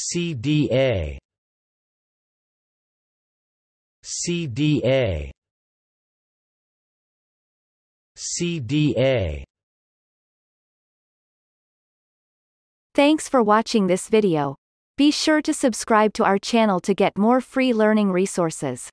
CDA CDA CDA Thanks for watching this video. Be sure to subscribe to our channel to get more free learning resources.